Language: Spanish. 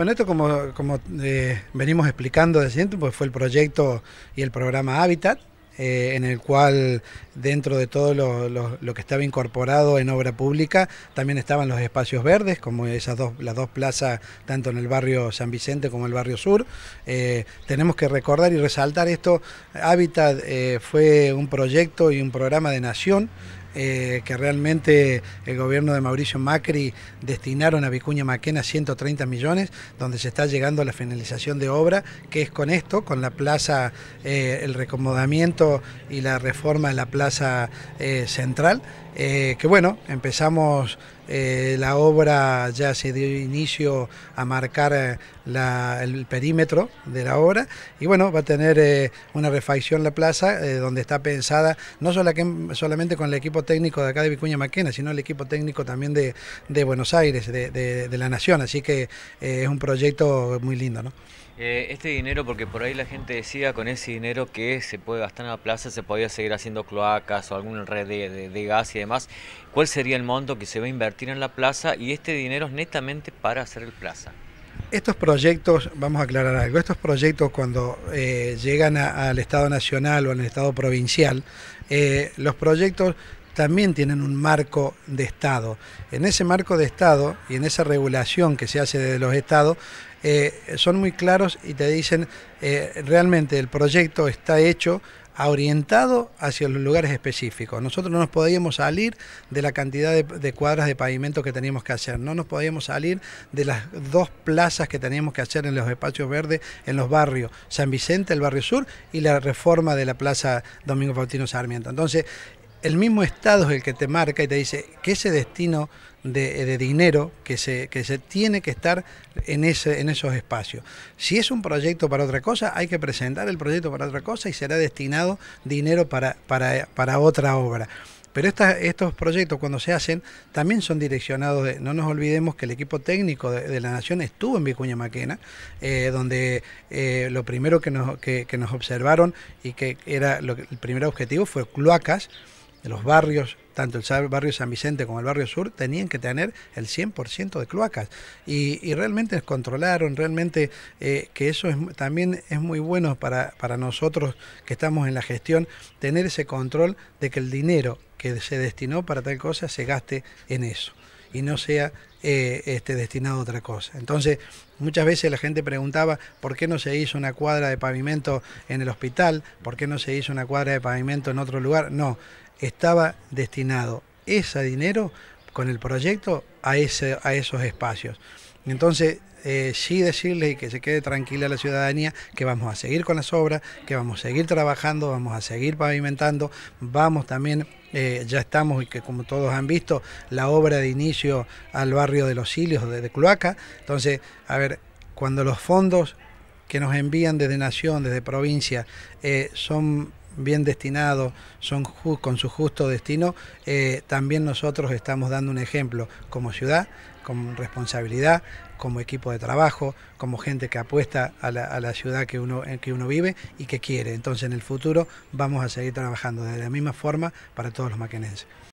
Bueno, esto como, eh, venimos explicando desde siempre, pues fue el proyecto y el programa Habitat, eh, en el cual dentro de todo lo, que estaba incorporado en obra pública también estaban los espacios verdes, como esas dos, las dos plazas, tanto en el barrio San Vicente como el barrio sur. Eh, tenemos que recordar y resaltar esto, Habitat fue un proyecto y un programa de nación eh, que realmente el gobierno de Mauricio Macri destinaron a Vicuña Maquena 130 millones, donde se está llegando a la finalización de obra, que es con esto, con la plaza, eh, el recomodamiento y la reforma de la plaza eh, central, que bueno, empezamos eh, la obra ya se dio inicio a marcar eh, el perímetro de la obra y bueno, va a tener eh, una refacción la plaza donde está pensada no solamente con el equipo técnico de acá de Vicuña Maquena, sino el equipo técnico también de, Buenos Aires, de, de, la Nación, así que es un proyecto muy lindo. ¿no? Eh, este dinero, porque por ahí la gente decía con ese dinero que se puede gastar en la plaza, se podía seguir haciendo cloacas o algún red de, gas y demás. ¿Cuál sería el monto que se va a invertir en la plaza? Y este dinero es netamente para hacer el plaza. Estos proyectos, vamos a aclarar algo, estos proyectos cuando eh, llegan al Estado Nacional o al Estado Provincial, eh, los proyectos también tienen un marco de Estado. En ese marco de Estado y en esa regulación que se hace desde los Estados, eh, son muy claros y te dicen eh, realmente el proyecto está hecho orientado hacia los lugares específicos. Nosotros no nos podíamos salir de la cantidad de, de, cuadras de pavimento que teníamos que hacer, no nos podíamos salir de las dos plazas que teníamos que hacer en los espacios verdes, en los barrios, San Vicente, el barrio sur, y la reforma de la Plaza Domingo Faustino Sarmiento. Entonces, el mismo Estado es el que te marca y te dice que ese destino de, dinero que se, que se tiene que estar en, ese, en esos espacios. Si es un proyecto para otra cosa, hay que presentar el proyecto para otra cosa y será destinado dinero para, para, otra obra. Pero estos proyectos cuando se hacen también son direccionados, de, no nos olvidemos que el equipo técnico de, la Nación estuvo en Vicuña Maquena, eh, donde eh, lo primero que nos, nos observaron y que era el primer objetivo fue cloacas de los barrios, tanto el barrio San Vicente como el barrio Sur, tenían que tener el 100% de cloacas. Y, realmente controlaron, realmente eh, que eso es, también es muy bueno para, para nosotros que estamos en la gestión, tener ese control de que el dinero que se destinó para tal cosa se gaste en eso y no sea eh, este, destinado a otra cosa. Entonces, muchas veces la gente preguntaba por qué no se hizo una cuadra de pavimento en el hospital, por qué no se hizo una cuadra de pavimento en otro lugar. No, estaba destinado ese dinero con el proyecto a, ese, a esos espacios. Entonces, eh, sí decirle y que se quede tranquila la ciudadanía que vamos a seguir con las obras, que vamos a seguir trabajando, vamos a seguir pavimentando, vamos también, eh, ya estamos y que como todos han visto, la obra de inicio al barrio de los Cilios, de, de Cloaca. Entonces, a ver, cuando los fondos que nos envían desde Nación, desde provincia, eh, son bien destinados, son con su justo destino, eh, también nosotros estamos dando un ejemplo como ciudad, con responsabilidad, como equipo de trabajo, como gente que apuesta a la, ciudad que uno, en que uno vive y que quiere. Entonces en el futuro vamos a seguir trabajando de la misma forma para todos los maquenenses.